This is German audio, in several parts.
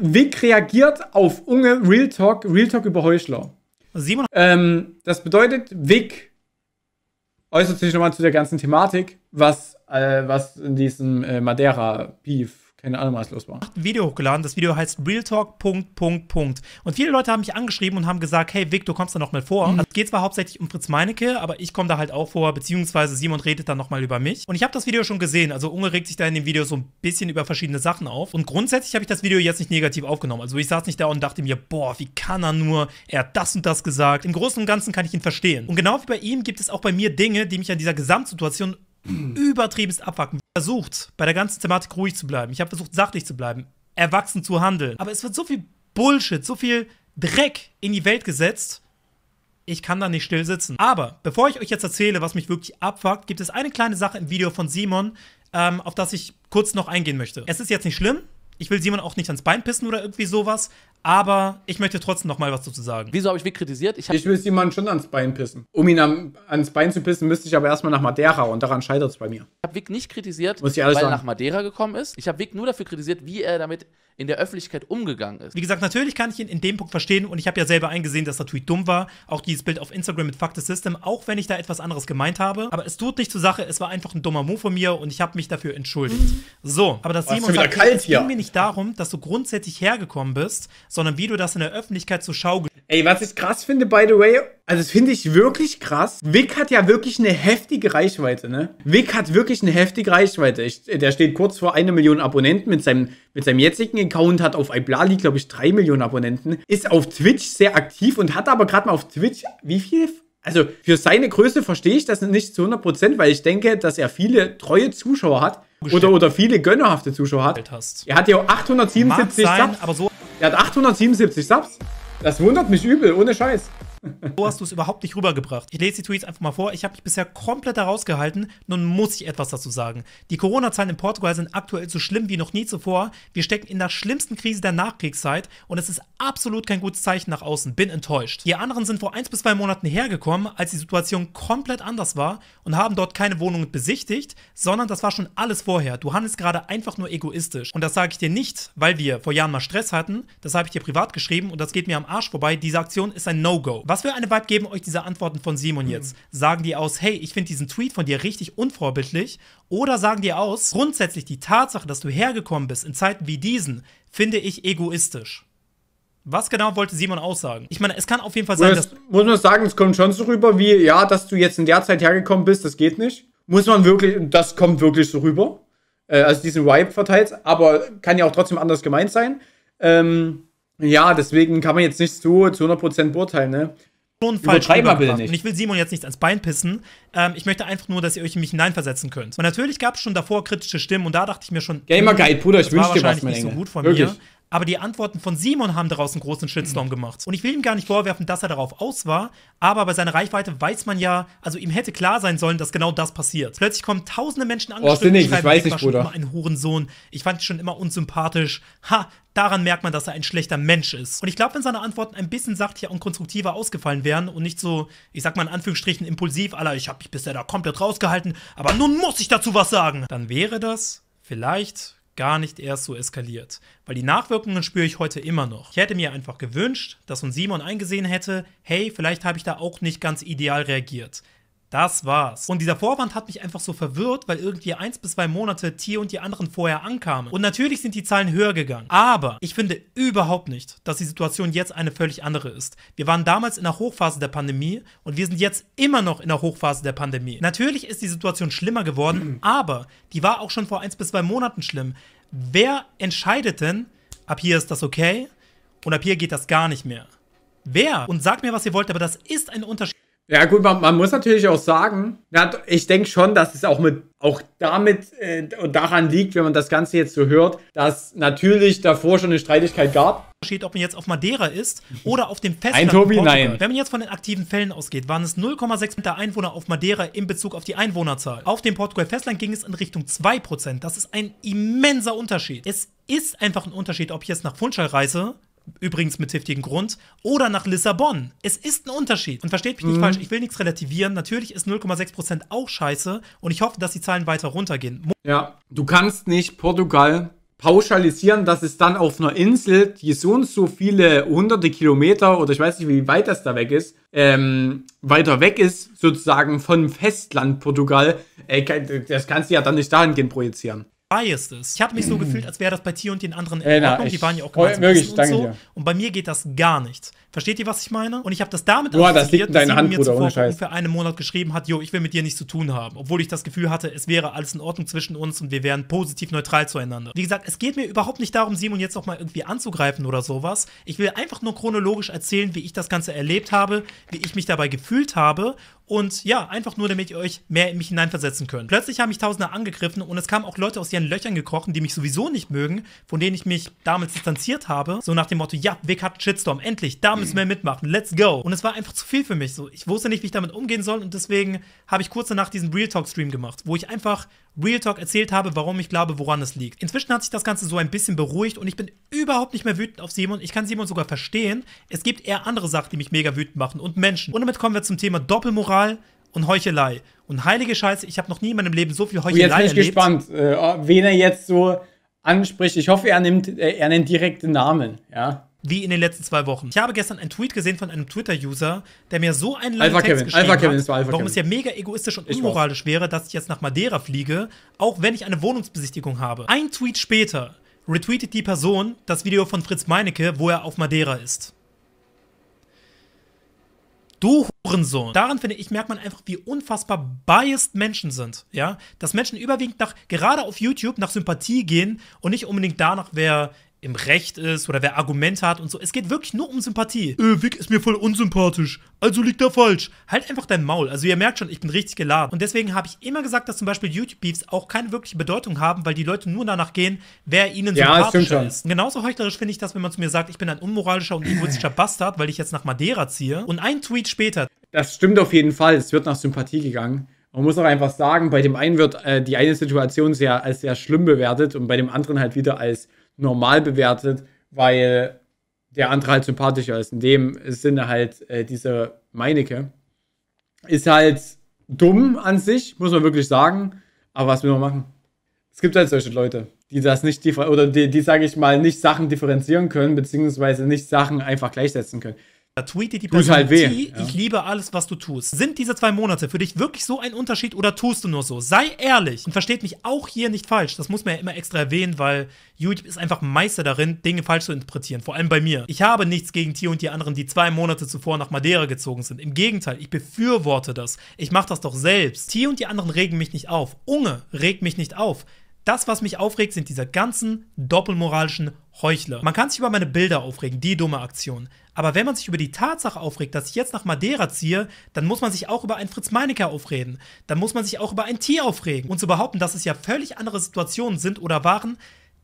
Vic reagiert auf Unge Real Talk, Real Talk über Heuchler. Simon. Ähm, das bedeutet, Vic äußert sich nochmal zu der ganzen Thematik, was, äh, was in diesem äh, Madeira-Beef keine Ahnung, was los war. Ein Video hochgeladen. Das Video heißt Real Talk. Punkt, Punkt, Punkt. Und viele Leute haben mich angeschrieben und haben gesagt, hey Vic, du kommst da nochmal vor. Mhm. Also, es geht zwar hauptsächlich um Fritz Meinecke, aber ich komme da halt auch vor, beziehungsweise Simon redet dann nochmal über mich. Und ich habe das Video schon gesehen. Also Unge regt sich da in dem Video so ein bisschen über verschiedene Sachen auf. Und grundsätzlich habe ich das Video jetzt nicht negativ aufgenommen. Also ich saß nicht da und dachte mir, boah, wie kann er nur? Er hat das und das gesagt. Im Großen und Ganzen kann ich ihn verstehen. Und genau wie bei ihm gibt es auch bei mir Dinge, die mich an dieser Gesamtsituation mhm. übertriebenst abwacken. Versucht, bei der ganzen Thematik ruhig zu bleiben. Ich habe versucht, sachlich zu bleiben, erwachsen zu handeln. Aber es wird so viel Bullshit, so viel Dreck in die Welt gesetzt. Ich kann da nicht still sitzen. Aber bevor ich euch jetzt erzähle, was mich wirklich abfuckt, gibt es eine kleine Sache im Video von Simon, ähm, auf das ich kurz noch eingehen möchte. Es ist jetzt nicht schlimm. Ich will Simon auch nicht ans Bein pissen oder irgendwie sowas. Aber ich möchte trotzdem noch mal was dazu sagen. Wieso habe ich wen kritisiert? Ich, ich will jemanden schon ans Bein pissen. Um ihn am, ans Bein zu pissen, müsste ich aber erstmal nach Madeira und daran scheitert es bei mir. Ich habe Vic nicht kritisiert, weil sagen. er nach Madeira gekommen ist. Ich habe Vic nur dafür kritisiert, wie er damit in der Öffentlichkeit umgegangen ist. Wie gesagt, natürlich kann ich ihn in dem Punkt verstehen und ich habe ja selber eingesehen, dass der Tweet dumm war. Auch dieses Bild auf Instagram mit Fuck the System, auch wenn ich da etwas anderes gemeint habe. Aber es tut nicht zur Sache, es war einfach ein dummer Move von mir und ich habe mich dafür entschuldigt. Mhm. So, aber das Simon sagt, es ging mir nicht darum, dass du grundsätzlich hergekommen bist, sondern wie du das in der Öffentlichkeit zur Schau Ey, was ich krass finde, by the way, also das finde ich wirklich krass. Vic hat ja wirklich eine heftige Reichweite, ne? Vic hat wirklich eine heftige Reichweite. Ich, der steht kurz vor einer Million Abonnenten mit seinem, mit seinem jetzigen Account, hat auf iBlali, glaube ich, drei Millionen Abonnenten, ist auf Twitch sehr aktiv und hat aber gerade mal auf Twitch, wie viel? Also für seine Größe verstehe ich das nicht zu 100%, weil ich denke, dass er viele treue Zuschauer hat oder, oder viele gönnerhafte Zuschauer hat. Er hat ja 877 Mag sein, Subs. aber so der hat 877 Subs. Das wundert mich übel, ohne Scheiß so hast du es überhaupt nicht rübergebracht. Ich lese die Tweets einfach mal vor. Ich habe mich bisher komplett herausgehalten. Nun muss ich etwas dazu sagen. Die Corona-Zahlen in Portugal sind aktuell so schlimm wie noch nie zuvor. Wir stecken in der schlimmsten Krise der Nachkriegszeit und es ist absolut kein gutes Zeichen nach außen. Bin enttäuscht. Die anderen sind vor eins bis zwei Monaten hergekommen, als die Situation komplett anders war und haben dort keine Wohnungen besichtigt, sondern das war schon alles vorher. Du handelst gerade einfach nur egoistisch. Und das sage ich dir nicht, weil wir vor Jahren mal Stress hatten. Das habe ich dir privat geschrieben und das geht mir am Arsch vorbei. Diese Aktion ist ein No-Go. Was für eine Vibe geben euch diese Antworten von Simon hm. jetzt? Sagen die aus, hey, ich finde diesen Tweet von dir richtig unvorbildlich? Oder sagen die aus, grundsätzlich die Tatsache, dass du hergekommen bist in Zeiten wie diesen, finde ich egoistisch? Was genau wollte Simon aussagen? Ich meine, es kann auf jeden Fall sein, das, dass. Muss man sagen, es kommt schon so rüber, wie, ja, dass du jetzt in der Zeit hergekommen bist, das geht nicht. Muss man wirklich, das kommt wirklich so rüber. Äh, also diesen Vibe verteilt, aber kann ja auch trotzdem anders gemeint sein. Ähm, ja, deswegen kann man jetzt nicht zu, zu 100% beurteilen, ne? schon falsch Und ich will Simon jetzt nicht ans Bein pissen. Ähm, ich möchte einfach nur, dass ihr euch in mich hineinversetzen könnt. Und natürlich gab es schon davor kritische Stimmen und da dachte ich mir schon, Gamer Guide, Bruder, ich wünsche dir was, nicht so gut von Wirklich? mir. Aber die Antworten von Simon haben daraus einen großen Shitstorm mhm. gemacht. Und ich will ihm gar nicht vorwerfen, dass er darauf aus war, aber bei seiner Reichweite weiß man ja, also ihm hätte klar sein sollen, dass genau das passiert. Plötzlich kommen tausende Menschen an. Oh, ich weiß nicht, Bruder. Immer ein Hurensohn. Ich fand ihn schon immer unsympathisch. Ha, daran merkt man, dass er ein schlechter Mensch ist. Und ich glaube, wenn seine Antworten ein bisschen sachtiger und konstruktiver ausgefallen wären und nicht so, ich sag mal in Anführungsstrichen, impulsiv, aller, ich habe mich bisher da komplett rausgehalten, aber nun muss ich dazu was sagen, dann wäre das vielleicht gar nicht erst so eskaliert. Weil die Nachwirkungen spüre ich heute immer noch. Ich hätte mir einfach gewünscht, dass uns Simon eingesehen hätte, hey, vielleicht habe ich da auch nicht ganz ideal reagiert. Das war's. Und dieser Vorwand hat mich einfach so verwirrt, weil irgendwie eins bis zwei Monate Tier und die anderen vorher ankamen. Und natürlich sind die Zahlen höher gegangen. Aber ich finde überhaupt nicht, dass die Situation jetzt eine völlig andere ist. Wir waren damals in der Hochphase der Pandemie und wir sind jetzt immer noch in der Hochphase der Pandemie. Natürlich ist die Situation schlimmer geworden, aber die war auch schon vor eins bis zwei Monaten schlimm. Wer entscheidet denn, ab hier ist das okay und ab hier geht das gar nicht mehr? Wer? Und sagt mir, was ihr wollt, aber das ist ein Unterschied. Ja, gut, man, man, muss natürlich auch sagen, na, ich denke schon, dass es auch mit auch damit äh, und daran liegt, wenn man das Ganze jetzt so hört, dass natürlich davor schon eine Streitigkeit gab. Steht, ob man jetzt auf Madeira ist oder auf dem Festland. Ein Tobi, nein. Wenn man jetzt von den aktiven Fällen ausgeht, waren es 0,6 der Einwohner auf Madeira in Bezug auf die Einwohnerzahl. Auf dem Portugal-Festland ging es in Richtung 2%. Das ist ein immenser Unterschied. Es ist einfach ein Unterschied, ob ich jetzt nach Funchal reise übrigens mit heftigem Grund, oder nach Lissabon. Es ist ein Unterschied. Und versteht mich nicht mhm. falsch, ich will nichts relativieren. Natürlich ist 0,6% auch scheiße und ich hoffe, dass die Zahlen weiter runtergehen. Mo ja, du kannst nicht Portugal pauschalisieren, dass es dann auf einer Insel, die so und so viele hunderte Kilometer oder ich weiß nicht, wie weit das da weg ist, ähm, weiter weg ist, sozusagen von Festland Portugal, äh, ey, das kannst du ja dann nicht dahingehend projizieren biased ist. Ich habe mich so gefühlt, als wäre das bei dir und den anderen in Ordnung. Äh, die waren ja auch gemeinsam möglich, und so. Dir. Und bei mir geht das gar nicht. Versteht ihr, was ich meine? Und ich habe das damit Boah, das liegt in deiner Hand, mir zuvor vor ungefähr einem Monat geschrieben hat, jo, ich will mit dir nichts zu tun haben. Obwohl ich das Gefühl hatte, es wäre alles in Ordnung zwischen uns und wir wären positiv neutral zueinander. Wie gesagt, es geht mir überhaupt nicht darum, Simon jetzt nochmal irgendwie anzugreifen oder sowas. Ich will einfach nur chronologisch erzählen, wie ich das Ganze erlebt habe, wie ich mich dabei gefühlt habe und ja, einfach nur, damit ihr euch mehr in mich hineinversetzen könnt. Plötzlich haben mich Tausende angegriffen und es kamen auch Leute aus ihren Löchern gekrochen, die mich sowieso nicht mögen, von denen ich mich damals distanziert habe. So nach dem Motto, ja, Vic hat Shitstorm, endlich, da müssen wir mitmachen, let's go. Und es war einfach zu viel für mich. So, ich wusste nicht, wie ich damit umgehen soll und deswegen habe ich kurz danach diesen Real Talk Stream gemacht, wo ich einfach Real Talk erzählt habe, warum ich glaube, woran es liegt. Inzwischen hat sich das Ganze so ein bisschen beruhigt und ich bin überhaupt nicht mehr wütend auf Simon. Ich kann Simon sogar verstehen. Es gibt eher andere Sachen, die mich mega wütend machen und Menschen. Und damit kommen wir zum Thema Doppelmoral Moral und Heuchelei. Und heilige Scheiße, ich habe noch nie in meinem Leben so viel Heuchelei oh, erlebt. Jetzt bin ich erlebt. gespannt, äh, wen er jetzt so anspricht. Ich hoffe, er nimmt, äh, er nennt direkte Namen, ja. Wie in den letzten zwei Wochen. Ich habe gestern einen Tweet gesehen von einem Twitter-User, der mir so einen langen Alpha Text Kevin. geschrieben Alpha hat, Kevin, es war Alpha warum Kevin. es ja mega egoistisch und unmoralisch wäre, dass ich jetzt nach Madeira fliege, auch wenn ich eine Wohnungsbesichtigung habe. Ein Tweet später retweetet die Person das Video von Fritz Meinecke, wo er auf Madeira ist. Du Hurensohn. Daran finde ich, merkt man einfach, wie unfassbar biased Menschen sind. Ja, dass Menschen überwiegend nach, gerade auf YouTube nach Sympathie gehen und nicht unbedingt danach, wer im Recht ist oder wer Argumente hat und so. Es geht wirklich nur um Sympathie. Äh, Vic ist mir voll unsympathisch, also liegt er falsch. Halt einfach dein Maul. Also ihr merkt schon, ich bin richtig geladen. Und deswegen habe ich immer gesagt, dass zum Beispiel YouTube-Beefs auch keine wirkliche Bedeutung haben, weil die Leute nur danach gehen, wer ihnen ja, sympathischer ist. genauso heuchlerisch finde ich das, wenn man zu mir sagt, ich bin ein unmoralischer und egoistischer Bastard, weil ich jetzt nach Madeira ziehe. Und ein Tweet später. Das stimmt auf jeden Fall. Es wird nach Sympathie gegangen. Man muss auch einfach sagen, bei dem einen wird äh, die eine Situation sehr, als sehr schlimm bewertet und bei dem anderen halt wieder als normal bewertet, weil der andere halt sympathischer ist. In dem Sinne halt äh, dieser Meinecke. Ist halt dumm an sich, muss man wirklich sagen. Aber was will man machen? Es gibt halt solche Leute, die das nicht oder die, die sage ich mal, nicht Sachen differenzieren können, beziehungsweise nicht Sachen einfach gleichsetzen können. Da tweetet die Person, halt weh. ich liebe alles, was du tust. Sind diese zwei Monate für dich wirklich so ein Unterschied oder tust du nur so? Sei ehrlich und versteht mich auch hier nicht falsch. Das muss man ja immer extra erwähnen, weil YouTube ist einfach Meister darin, Dinge falsch zu interpretieren. Vor allem bei mir. Ich habe nichts gegen Tier und die anderen, die zwei Monate zuvor nach Madeira gezogen sind. Im Gegenteil, ich befürworte das. Ich mache das doch selbst. Tier und die anderen regen mich nicht auf. Unge regt mich nicht auf. Das, was mich aufregt, sind diese ganzen doppelmoralischen Heuchler. Man kann sich über meine Bilder aufregen, die dumme Aktion. Aber wenn man sich über die Tatsache aufregt, dass ich jetzt nach Madeira ziehe, dann muss man sich auch über einen Fritz Meinecke aufreden. Dann muss man sich auch über ein Tier aufregen. Und zu behaupten, dass es ja völlig andere Situationen sind oder waren,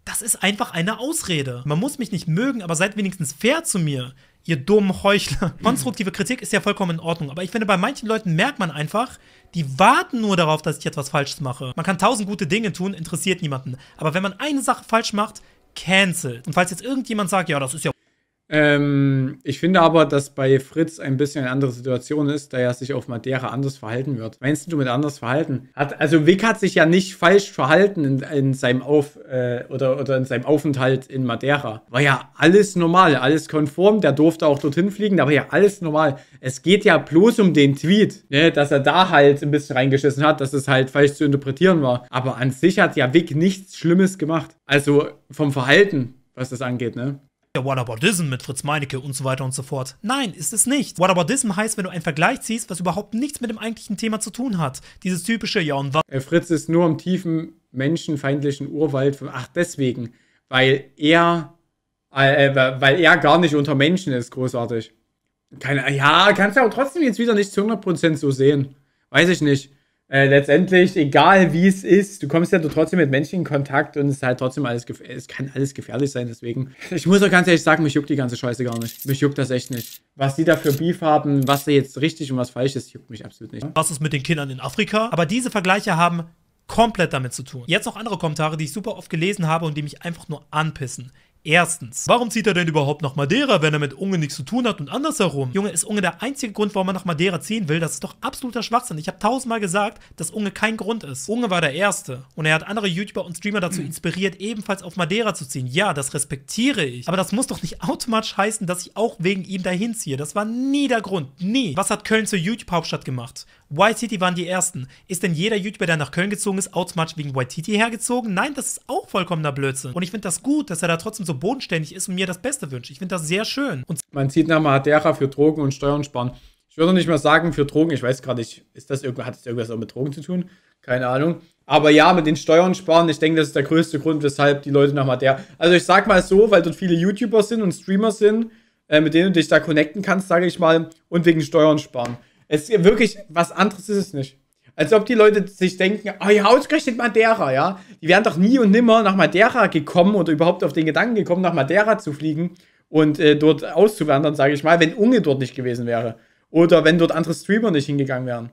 das ist einfach eine Ausrede. Man muss mich nicht mögen, aber seid wenigstens fair zu mir ihr dummen Heuchler. Konstruktive Kritik ist ja vollkommen in Ordnung, aber ich finde, bei manchen Leuten merkt man einfach, die warten nur darauf, dass ich etwas Falsches mache. Man kann tausend gute Dinge tun, interessiert niemanden. Aber wenn man eine Sache falsch macht, cancelt. Und falls jetzt irgendjemand sagt, ja, das ist ja ähm, ich finde aber, dass bei Fritz ein bisschen eine andere Situation ist, da er sich auf Madeira anders verhalten wird. Meinst du mit anders verhalten? Hat, also Vic hat sich ja nicht falsch verhalten in, in seinem Auf äh, oder, oder in seinem Aufenthalt in Madeira. War ja alles normal, alles konform. Der durfte auch dorthin fliegen, da war ja alles normal. Es geht ja bloß um den Tweet, ne, dass er da halt ein bisschen reingeschissen hat, dass es halt falsch zu interpretieren war. Aber an sich hat ja Vic nichts Schlimmes gemacht. Also vom Verhalten was das angeht, ne? der Whataboutism mit Fritz Meinecke und so weiter und so fort. Nein, ist es nicht. Whataboutism heißt, wenn du einen Vergleich ziehst, was überhaupt nichts mit dem eigentlichen Thema zu tun hat. Dieses typische, ja und was. Fritz ist nur im tiefen menschenfeindlichen Urwald. von... Ach, deswegen. Weil er, äh, äh, weil er gar nicht unter Menschen ist, großartig. Keine, ja, kannst du aber trotzdem jetzt wieder nicht zu 100% so sehen. Weiß ich nicht äh, letztendlich, egal wie es ist, du kommst ja trotzdem mit Menschen in Kontakt und es ist halt trotzdem alles, es kann alles gefährlich sein, deswegen. Ich muss auch ganz ehrlich sagen, mich juckt die ganze Scheiße gar nicht. Mich juckt das echt nicht. Was die da für Beef haben, was da jetzt richtig und was falsch ist, juckt mich absolut nicht. Was ist mit den Kindern in Afrika? Aber diese Vergleiche haben komplett damit zu tun. Jetzt noch andere Kommentare, die ich super oft gelesen habe und die mich einfach nur anpissen. Erstens, warum zieht er denn überhaupt nach Madeira, wenn er mit Unge nichts zu tun hat und andersherum? Junge, ist Unge der einzige Grund, warum er nach Madeira ziehen will? Das ist doch absoluter Schwachsinn. Ich habe tausendmal gesagt, dass Unge kein Grund ist. Unge war der Erste und er hat andere YouTuber und Streamer dazu mhm. inspiriert, ebenfalls auf Madeira zu ziehen. Ja, das respektiere ich. Aber das muss doch nicht automatisch heißen, dass ich auch wegen ihm dahin ziehe. Das war nie der Grund. Nie. Was hat Köln zur YouTube-Hauptstadt gemacht? Waititi waren die ersten. Ist denn jeder YouTuber, der nach Köln gezogen ist, automatisch wegen Waititi hergezogen? Nein, das ist auch vollkommener Blödsinn. Und ich finde das gut, dass er da trotzdem so bodenständig ist und mir das Beste wünscht. Ich finde das sehr schön. Und mein Zielname Hadera für Drogen und Steuern sparen. Ich würde nicht mal sagen für Drogen, ich weiß gerade nicht, ist das hat das irgendwas auch mit Drogen zu tun? Keine Ahnung. Aber ja, mit den Steuern sparen, ich denke, das ist der größte Grund, weshalb die Leute nach Madeira. Also ich sag mal so, weil dort viele YouTuber sind und Streamer sind, äh, mit denen du dich da connecten kannst, sage ich mal, und wegen Steuern sparen. Es ist wirklich, was anderes ist es nicht. Als ob die Leute sich denken, oh ja, ausgerechnet Madeira, ja. Die wären doch nie und nimmer nach Madeira gekommen oder überhaupt auf den Gedanken gekommen, nach Madeira zu fliegen und äh, dort auszuwandern, sage ich mal, wenn Unge dort nicht gewesen wäre. Oder wenn dort andere Streamer nicht hingegangen wären.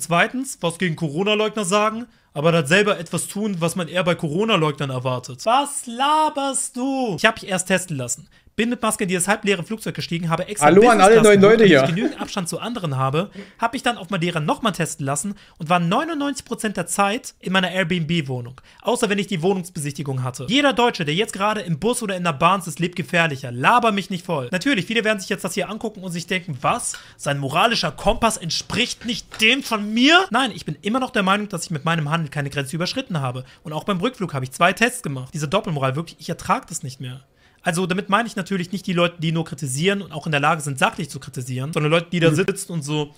Zweitens, was gegen Corona-Leugner sagen, aber dann selber etwas tun, was man eher bei Corona-Leugnern erwartet. Was laberst du? Ich habe mich erst testen lassen. Bindetmaske mit Maske in dieses halbleere Flugzeug gestiegen, habe extra Hallo an alle neuen Leute hier. genügend Abstand zu anderen habe, habe ich dann auf Madeira nochmal testen lassen und war 99% der Zeit in meiner Airbnb-Wohnung. Außer wenn ich die Wohnungsbesichtigung hatte. Jeder Deutsche, der jetzt gerade im Bus oder in der Bahn sitzt, lebt gefährlicher. Laber mich nicht voll. Natürlich, viele werden sich jetzt das hier angucken und sich denken, was? Sein moralischer Kompass entspricht nicht dem von mir? Nein, ich bin immer noch der Meinung, dass ich mit meinem Handel keine Grenze überschritten habe. Und auch beim Rückflug habe ich zwei Tests gemacht. Diese Doppelmoral, wirklich, ich ertrage das nicht mehr. Also damit meine ich natürlich nicht die Leute, die nur kritisieren und auch in der Lage sind, sachlich zu kritisieren, sondern Leute, die da mhm. sitzen und so,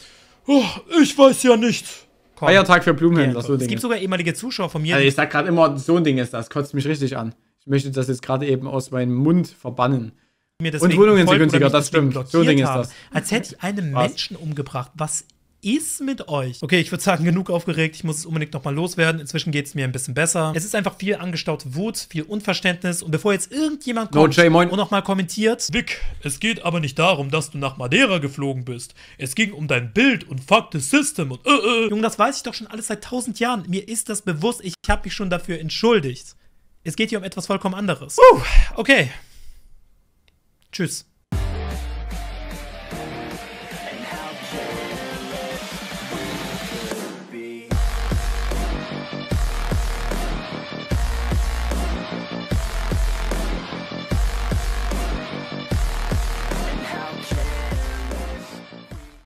oh, ich weiß ja nicht. Feiertag für Blumenhändler, ja, so Es gibt sogar ehemalige Zuschauer von mir. Also ich sag gerade immer, so ein Ding ist das, kotzt mich richtig an. Ich möchte das jetzt gerade eben aus meinem Mund verbannen. Mir und Wohnungen sind günstiger, das stimmt. So ein Ding ist das. Als hätte ich einen was? Menschen umgebracht, was ist mit euch? Okay, ich würde sagen, genug aufgeregt. Ich muss es unbedingt nochmal loswerden. Inzwischen geht es mir ein bisschen besser. Es ist einfach viel angestaute Wut, viel Unverständnis. Und bevor jetzt irgendjemand kommt no, Jay, und nochmal kommentiert. Vic, es geht aber nicht darum, dass du nach Madeira geflogen bist. Es ging um dein Bild und fuck the system und äh, äh. Junge, das weiß ich doch schon alles seit tausend Jahren. Mir ist das bewusst. Ich habe mich schon dafür entschuldigt. Es geht hier um etwas vollkommen anderes. Uh, okay. Tschüss.